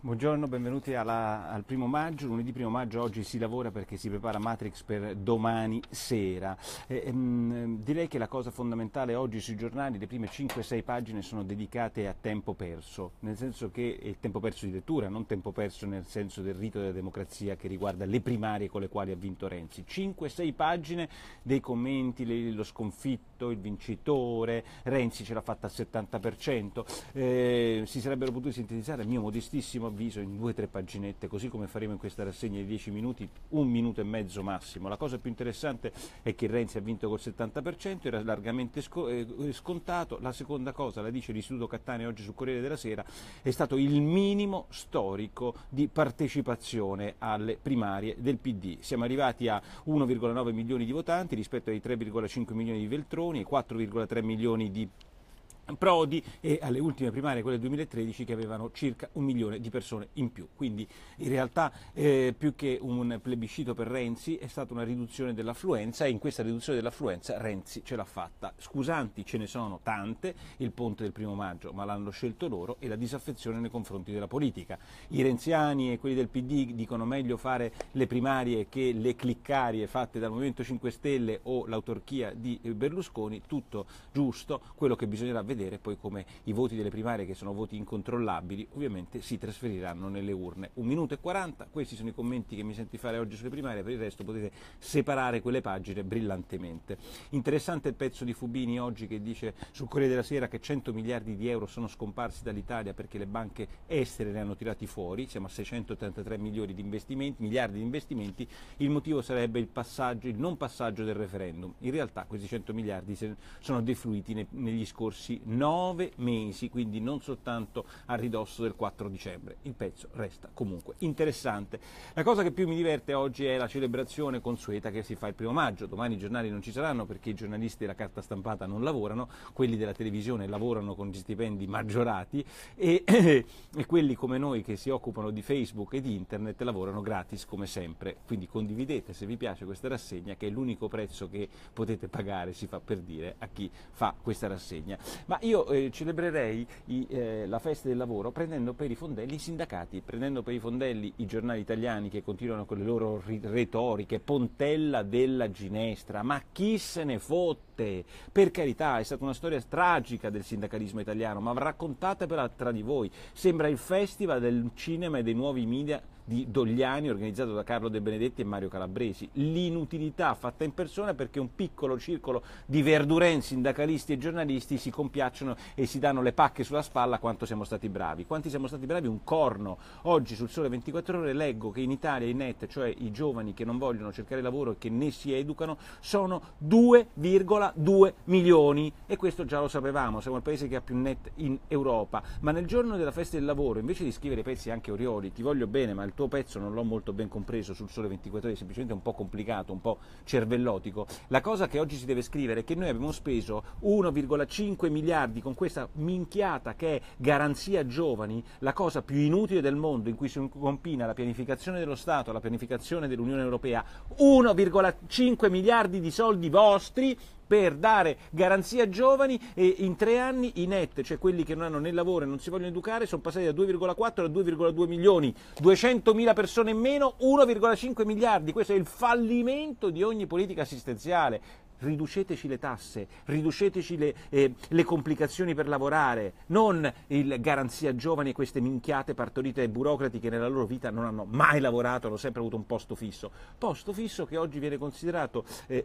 Buongiorno, benvenuti alla, al primo maggio. Lunedì primo maggio oggi si lavora perché si prepara Matrix per domani sera. E, ehm, direi che la cosa fondamentale oggi sui giornali, le prime 5-6 pagine sono dedicate a tempo perso, nel senso che è eh, tempo perso di lettura, non tempo perso nel senso del rito della democrazia che riguarda le primarie con le quali ha vinto Renzi. 5-6 pagine dei commenti, le, lo sconfitto, il vincitore, Renzi ce l'ha fatta al 70%. Eh, si sarebbero potuti sintetizzare, a mio modestissimo avviso in due o tre paginette, così come faremo in questa rassegna di dieci minuti, un minuto e mezzo massimo. La cosa più interessante è che Renzi ha vinto col 70%, era largamente eh, scontato. La seconda cosa, la dice l'Istituto Cattaneo oggi sul Corriere della Sera, è stato il minimo storico di partecipazione alle primarie del PD. Siamo arrivati a 1,9 milioni di votanti rispetto ai 3,5 milioni di Veltroni, e 4,3 milioni di Prodi e alle ultime primarie, quelle del 2013, che avevano circa un milione di persone in più. Quindi in realtà eh, più che un plebiscito per Renzi è stata una riduzione dell'affluenza e in questa riduzione dell'affluenza Renzi ce l'ha fatta. Scusanti ce ne sono tante, il ponte del primo maggio, ma l'hanno scelto loro e la disaffezione nei confronti della politica. I renziani e quelli del PD dicono meglio fare le primarie che le cliccarie fatte dal Movimento 5 Stelle o l'autorchia di eh, Berlusconi, tutto giusto, quello che bisognerà vedere vedere poi come i voti delle primarie, che sono voti incontrollabili, ovviamente si trasferiranno nelle urne. Un minuto e 40, questi sono i commenti che mi senti fare oggi sulle primarie, per il resto potete separare quelle pagine brillantemente. Interessante il pezzo di Fubini oggi che dice sul Corriere della Sera che 100 miliardi di euro sono scomparsi dall'Italia perché le banche estere ne hanno tirati fuori, siamo a 683 miliardi di investimenti, il motivo sarebbe il, passaggio, il non passaggio del referendum. In realtà questi 100 miliardi sono defluiti negli scorsi 9 mesi, quindi non soltanto a ridosso del 4 dicembre. Il pezzo resta comunque interessante. La cosa che più mi diverte oggi è la celebrazione consueta che si fa il primo maggio. Domani i giornali non ci saranno perché i giornalisti della carta stampata non lavorano, quelli della televisione lavorano con gli stipendi maggiorati e, e quelli come noi che si occupano di Facebook e di internet lavorano gratis come sempre. Quindi condividete se vi piace questa rassegna che è l'unico prezzo che potete pagare, si fa per dire, a chi fa questa rassegna. Ma io eh, celebrerei i, eh, la festa del lavoro prendendo per i fondelli i sindacati, prendendo per i fondelli i giornali italiani che continuano con le loro ri- retoriche, pontella della ginestra, ma chi se ne fotte? Per carità, è stata una storia tragica del sindacalismo italiano, ma raccontatevela tra di voi. Sembra il festival del cinema e dei nuovi media di Dogliani organizzato da Carlo De Benedetti e Mario Calabresi. L'inutilità fatta in persona perché un piccolo circolo di verduren, sindacalisti e giornalisti si compiacciono e si danno le pacche sulla spalla quanto siamo stati bravi. Quanti siamo stati bravi? Un corno. Oggi sul Sole 24 Ore leggo che in Italia i net, cioè i giovani che non vogliono cercare lavoro e che ne si educano, sono 2,2 milioni e questo già lo sapevamo, siamo il paese che ha più net in Europa. Ma nel giorno della festa del lavoro, invece di scrivere pezzi anche Orioli, ti voglio bene, ma il tuo pezzo non l'ho molto ben compreso sul Sole 24 Ore, semplicemente un po' complicato, un po' cervellotico. La cosa che oggi si deve scrivere è che noi abbiamo speso 1,5 miliardi con questa minchiata che è garanzia giovani, la cosa più inutile del mondo in cui si compina la pianificazione dello Stato, la pianificazione dell'Unione Europea, 1,5 miliardi di soldi vostri per dare garanzia a giovani e in tre anni i net, cioè quelli che non hanno né lavoro e non si vogliono educare, sono passati da 2,4 a 2,2 milioni, 200.000 persone in meno, 1,5 miliardi. Questo è il fallimento di ogni politica assistenziale riduceteci le tasse, riduceteci le, eh, le, complicazioni per lavorare, non il garanzia giovani e queste minchiate partorite dai burocrati che nella loro vita non hanno mai lavorato, hanno sempre avuto un posto fisso. Posto fisso che oggi viene considerato... Eh,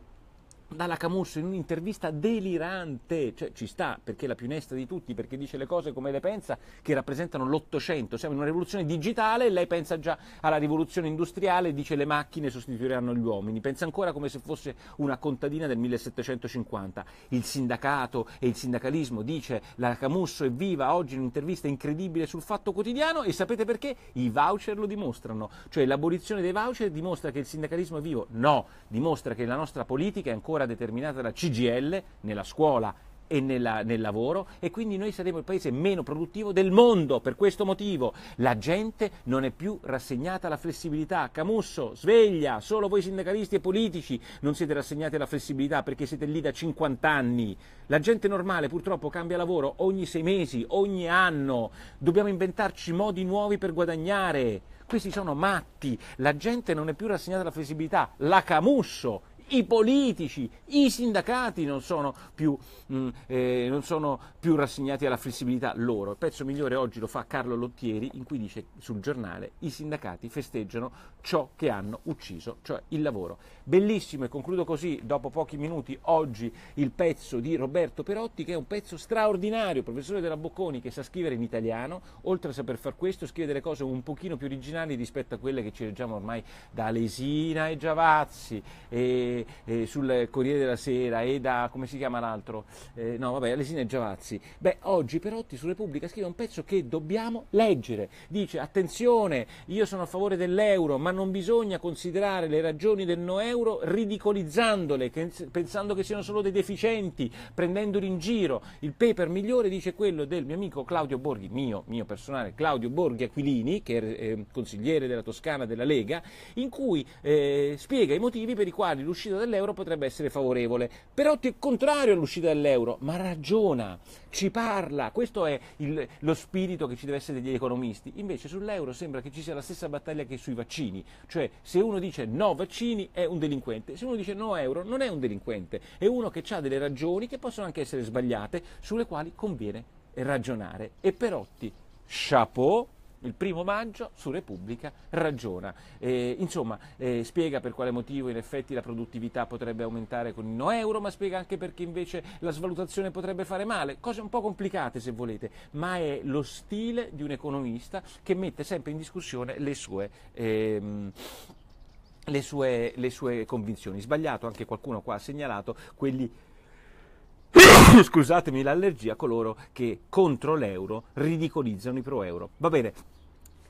dalla Camusso in un'intervista delirante, cioè ci sta perché è la più onesta di tutti, perché dice le cose come le pensa, che rappresentano l'Ottocento, siamo in una rivoluzione digitale e lei pensa già alla rivoluzione industriale, dice le macchine sostituiranno gli uomini, pensa ancora come se fosse una contadina del 1750. Il sindacato e il sindacalismo, dice la Camusso è viva oggi in un'intervista incredibile sul Fatto Quotidiano e sapete perché? I voucher lo dimostrano, cioè l'abolizione dei voucher dimostra che il sindacalismo è vivo, no, dimostra che la nostra politica è ancora ancora determinata dalla CGL nella scuola e nella, nel lavoro e quindi noi saremo il paese meno produttivo del mondo per questo motivo. La gente non è più rassegnata alla flessibilità. Camusso, sveglia, solo voi sindacalisti e politici non siete rassegnati alla flessibilità perché siete lì da 50 anni. La gente normale purtroppo cambia lavoro ogni sei mesi, ogni anno. Dobbiamo inventarci modi nuovi per guadagnare. Questi sono matti, la gente non è più rassegnata alla flessibilità, la Camusso i politici, i sindacati non sono più, mh, mm, eh, non sono più rassegnati alla flessibilità loro. Il pezzo migliore oggi lo fa Carlo Lottieri in cui dice sul giornale i sindacati festeggiano ciò che hanno ucciso, cioè il lavoro. Bellissimo e concludo così, dopo pochi minuti, oggi il pezzo di Roberto Perotti che è un pezzo straordinario, professore della Bocconi che sa scrivere in italiano, oltre a saper far questo scrive delle cose un pochino più originali rispetto a quelle che ci leggiamo ormai da Lesina e Giavazzi e eh, sul Corriere della Sera e da, come si chiama l'altro? Eh, no, vabbè, Alesina e Giavazzi. Beh, oggi Perotti su Repubblica scrive un pezzo che dobbiamo leggere. Dice, attenzione, io sono a favore dell'euro, ma non bisogna considerare le ragioni del no euro ridicolizzandole, pensando che siano solo dei deficienti, prendendoli in giro. Il paper migliore dice quello del mio amico Claudio Borghi, mio, mio personale, Claudio Borghi Aquilini, che è eh, consigliere della Toscana della Lega, in cui eh, spiega i motivi per i quali l'uscita l'uscita dall'euro potrebbe essere favorevole. Perotti è contrario all'uscita dell'euro, ma ragiona, ci parla. Questo è il, lo spirito che ci deve essere degli economisti. Invece sull'euro sembra che ci sia la stessa battaglia che sui vaccini. Cioè, se uno dice no vaccini è un delinquente, se uno dice no euro non è un delinquente. È uno che ha delle ragioni che possono anche essere sbagliate, sulle quali conviene ragionare. E Perotti, chapeau il primo maggio su Repubblica ragiona. Eh, insomma, eh, spiega per quale motivo in effetti la produttività potrebbe aumentare con il no euro, ma spiega anche perché invece la svalutazione potrebbe fare male. Cose un po' complicate se volete, ma è lo stile di un economista che mette sempre in discussione le sue. Ehm, le sue, le sue convinzioni. Sbagliato, anche qualcuno qua ha segnalato quelli scusatemi l'allergia, coloro che contro l'euro ridicolizzano i pro euro. Va bene,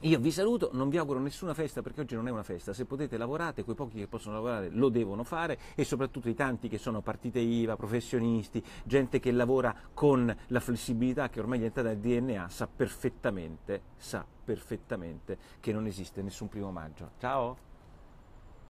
io vi saluto, non vi auguro nessuna festa perché oggi non è una festa, se potete lavorate, quei pochi che possono lavorare lo devono fare e soprattutto i tanti che sono partite IVA, professionisti, gente che lavora con la flessibilità che ormai è entrata nel DNA sa perfettamente, sa perfettamente che non esiste nessun primo maggio. Ciao!